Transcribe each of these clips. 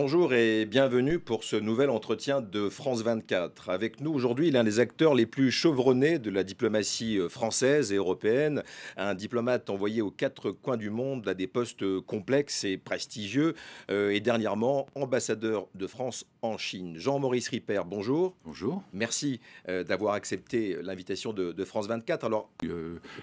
Bonjour et bienvenue pour ce nouvel entretien de France 24. Avec nous aujourd'hui l'un des acteurs les plus chevronnés de la diplomatie euh, française et européenne, un diplomate envoyé aux quatre coins du monde à des postes complexes et prestigieux, euh, et dernièrement ambassadeur de France en Chine. Jean-Maurice Ripper, bonjour. Bonjour. Merci euh, d'avoir accepté l'invitation de, France 24. Alors,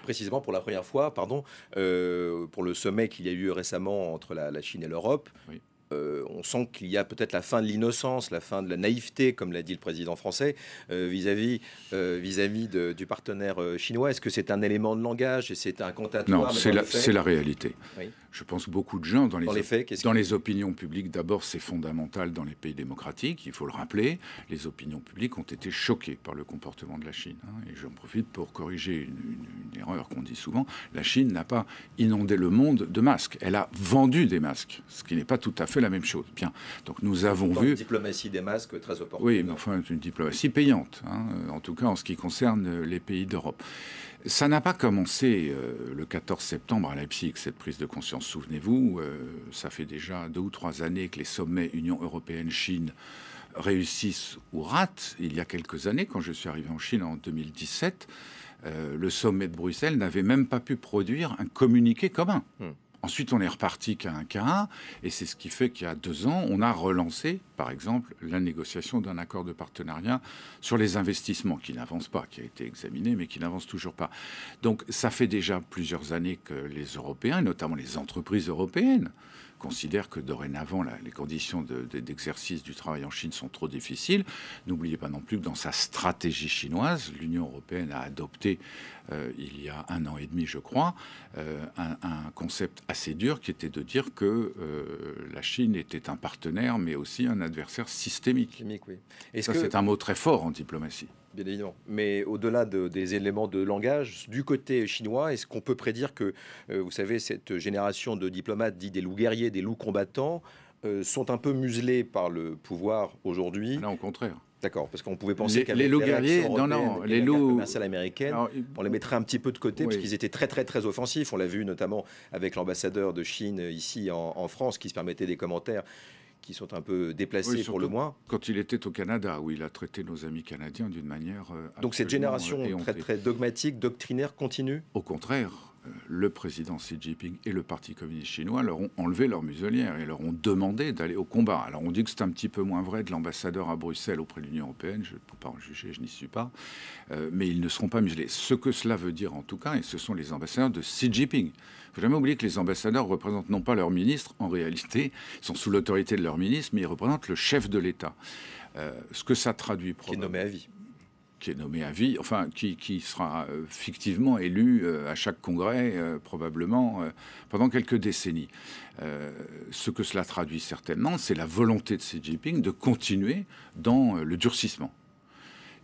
précisément pour la première fois, pardon, pour le sommet qu'il y a eu récemment entre la, la Chine et l'Europe. Oui. Euh, on sent qu'il y a peut-être la fin de l'innocence, la fin de la naïveté, comme l'a dit le président français, euh, vis-à-vis euh, vis vis du partenaire chinois. Est-ce que c'est un élément de langage et c'est un contact Non, c'est la, réalité. Je pense beaucoup de gens dans les, dans les opinions publiques, d'abord, c'est fondamental dans les pays démocratiques, il faut le rappeler. Les opinions publiques ont été choquées par le comportement de la Chine. Hein, et j'en profite pour corriger une, une erreur qu'on dit souvent. La Chine n'a pas inondé le monde de masques, elle a vendu des masques, ce qui n'est pas tout à fait fait la même chose. Bien. Donc nous avons vu. Une diplomatie des masques très opportune. Oui, mais enfin, une diplomatie payante, hein, en tout cas en ce qui concerne les pays d'Europe. Ça n'a pas commencé euh, le 14 septembre à Leipzig, cette prise de conscience. Souvenez-vous, euh, ça fait déjà deux ou trois années que les sommets Union européenne-Chine réussissent ou ratent. Il y a quelques années, quand je suis arrivé en Chine en 2017, euh, le sommet de Bruxelles n'avait même pas pu produire un communiqué commun. Hmm. Ensuite, on est reparti qu'à un cas et c'est ce qui fait qu'il y a deux ans, on a relancé, par exemple, la négociation d'un accord de partenariat sur les investissements, qui n'avance pas, qui a été examiné, mais qui n'avance toujours pas. Donc, ça fait déjà plusieurs années que les Européens, et notamment les entreprises européennes, considère que dorénavant, les conditions d'exercice du travail en Chine sont trop difficiles. N'oubliez pas non plus que dans sa stratégie chinoise, l'Union européenne a adopté, euh, il y a un an et demi, je crois, euh, un, concept assez dur qui était de dire que euh, la Chine était un partenaire, mais aussi un adversaire systémique. systémique Ça, c'est un mot très fort en diplomatie bien évidemment. Mais au-delà des éléments de langage, du côté chinois, est-ce qu'on peut prédire que, euh, vous savez, cette génération de diplomates dits des loups guerriers, des loups combattants, euh, sont un peu muselés par le pouvoir aujourd'hui Non, au contraire. D'accord, parce qu'on pouvait penser qu'avec les loups guerriers, non, les loups américaines, on les mettrait un petit peu de côté parce qu'ils étaient très, très, très offensifs. On l'a vu notamment avec l'ambassadeur de Chine euh, ici en, France qui se permettait des commentaires qui sont un peu déplacés pour le moins. Quand il était au Canada, où il a traité nos amis canadiens d'une manière. Euh, Donc cette génération très, très dogmatique, doctrinaire, continue Au contraire, le président Xi Jinping et le Parti communiste chinois leur ont enlevé leur muselière et leur ont demandé d'aller au combat. Alors on dit que c'est un petit peu moins vrai de l'ambassadeur à Bruxelles auprès de l'Union européenne, je ne peux pas en juger, je n'y suis pas, euh, mais ils ne seront pas muselés. Ce que cela veut dire en tout cas, et ce sont les ambassadeurs de Xi Jinping. Il ne faut jamais oublier que les ambassadeurs représentent non pas leurs ministres, en réalité, ils sont sous l'autorité de leurs ministres, mais ils représentent le chef de l'État. Euh, ce que ça traduit probablement. vie qui est nommé à vie, enfin qui, qui sera euh, fictivement élu euh, à chaque congrès, euh, probablement, pendant quelques décennies. ce que cela traduit certainement, c'est la volonté de Xi Jinping de continuer dans le durcissement.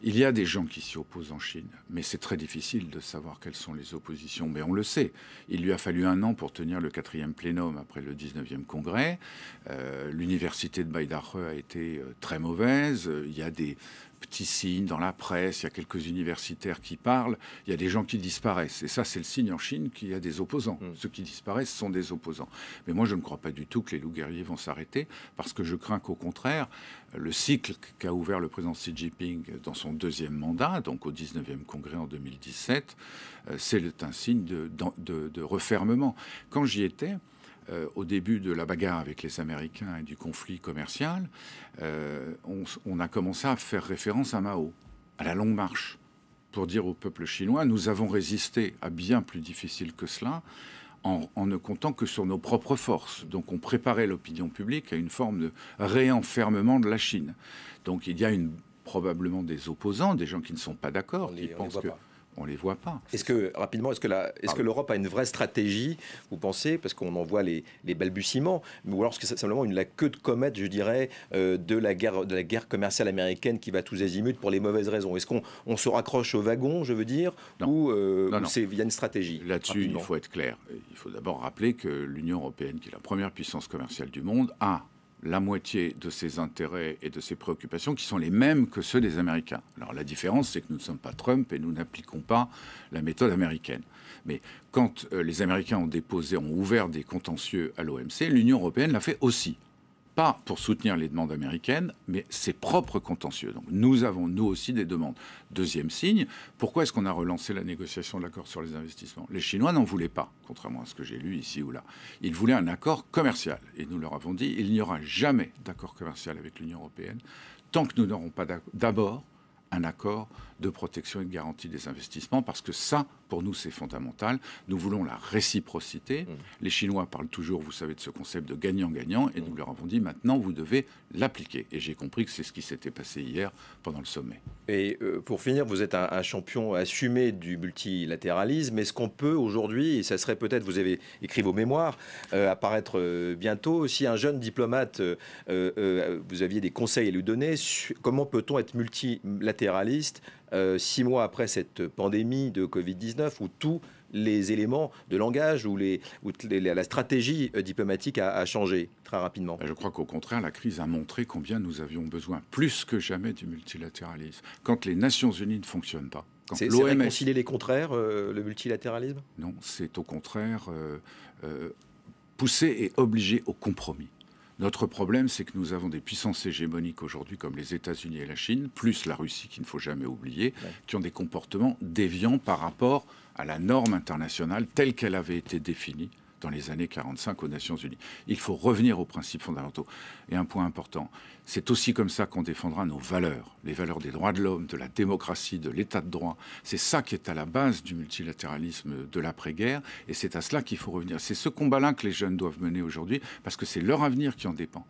Il y a des gens qui s'y opposent en Chine, mais c'est très difficile de savoir quelles sont les oppositions. Mais on le sait, il lui a fallu un an pour tenir le quatrième plénum après le 19e congrès. L'université de Baidarhe a été très mauvaise. Il y a des petits signes dans la presse, il y a quelques universitaires qui parlent, il y a des gens qui disparaissent. Et ça, c'est le signe en Chine qu'il y a des opposants. Mm. Ceux qui disparaissent sont des opposants. Mais moi, je ne crois pas du tout que les loups guerriers vont s'arrêter, parce que je crains qu'au contraire, le cycle qu'a ouvert le président Xi Jinping dans son deuxième mandat, donc au 19e congrès en 2017, euh, c'est un signe de, de, de refermement. Quand j'y étais, euh, au début de la bagarre avec les Américains et du conflit commercial, euh, on, a commencé à faire référence à Mao, à la longue marche, pour dire au peuple chinois, nous avons résisté à bien plus difficile que cela. En, ne comptant que sur nos propres forces. Donc on préparait l'opinion publique à une forme de réenfermement de la Chine. Donc il y a probablement des opposants, des gens qui ne sont pas d'accord, qui pensent que on les voit pas. Est-ce que, rapidement, est-ce que, l'Europe a une vraie stratégie, vous pensez, parce qu'on en voit les, balbutiements, ou alors c'est simplement une, la queue de comète, je dirais, euh, de, la guerre, de la guerre commerciale américaine qui va tous azimuts pour les mauvaises raisons Est-ce qu'on se raccroche au wagon, je veux dire, ou il y a une stratégie Là-dessus, il faut être clair. Il faut d'abord rappeler que l'Union européenne, qui est la première puissance commerciale du monde, a la moitié de ses intérêts et de ses préoccupations qui sont les mêmes que ceux des Américains. Alors la différence, c'est que nous ne sommes pas Trump et nous n'appliquons pas la méthode américaine. Mais quand euh, les Américains ont déposé, ont ouvert des contentieux à l'OMC, l'Union européenne l'a fait aussi pas pour soutenir les demandes américaines, mais ses propres contentieux. Donc nous avons, nous aussi, des demandes. Deuxième signe, pourquoi est-ce qu'on a relancé la négociation de l'accord sur les investissements Les Chinois n'en voulaient pas, contrairement à ce que j'ai lu ici ou là. Ils voulaient un accord commercial. Et nous leur avons dit, il n'y aura jamais d'accord commercial avec l'Union européenne tant que nous n'aurons pas d'abord un accord de protection et de garantie des investissements, parce que ça, pour nous, c'est fondamental. Nous voulons la réciprocité. Mmh. Les Chinois parlent toujours, vous savez, de ce concept de gagnant-gagnant, et nous mmh. leur avons dit, maintenant, vous devez l'appliquer. Et j'ai compris que c'est ce qui s'était passé hier pendant le sommet. Et euh, pour finir, vous êtes un, champion assumé du multilatéralisme. Est-ce qu'on peut aujourd'hui, et ça serait peut-être, vous avez écrit vos mémoires, euh, apparaître euh, bientôt, si un jeune diplomate, vous aviez des conseils à lui donner, comment peut-on être multilatéral euh, six mois après cette pandémie de Covid-19, où tous les éléments de langage ou, la stratégie euh, diplomatique a, changé très rapidement Je crois qu'au contraire, la crise a montré combien nous avions besoin, plus que jamais, du multilatéralisme. Quand les Nations Unies ne fonctionnent pas, c'est, C'est réconcilier les contraires, euh, le multilatéralisme Non, c'est au contraire pousser et obliger au compromis. Notre problème, c'est que nous avons des puissances hégémoniques aujourd'hui, comme les États-Unis et la Chine, plus la Russie, qu'il ne faut jamais oublier, qui ont des comportements déviants par rapport à la norme internationale telle qu'elle avait été définie dans les années 45 aux Nations Unies. Il faut revenir aux principes fondamentaux. Et un point important, c'est aussi comme ça qu'on défendra nos valeurs, les valeurs des droits de l'homme, de la démocratie, de l'état de droit. C'est ça qui est à la base du multilatéralisme de l'après-guerre et c'est à cela qu'il faut revenir. C'est ce combat-là que les jeunes doivent mener aujourd'hui parce que c'est leur avenir qui en dépend.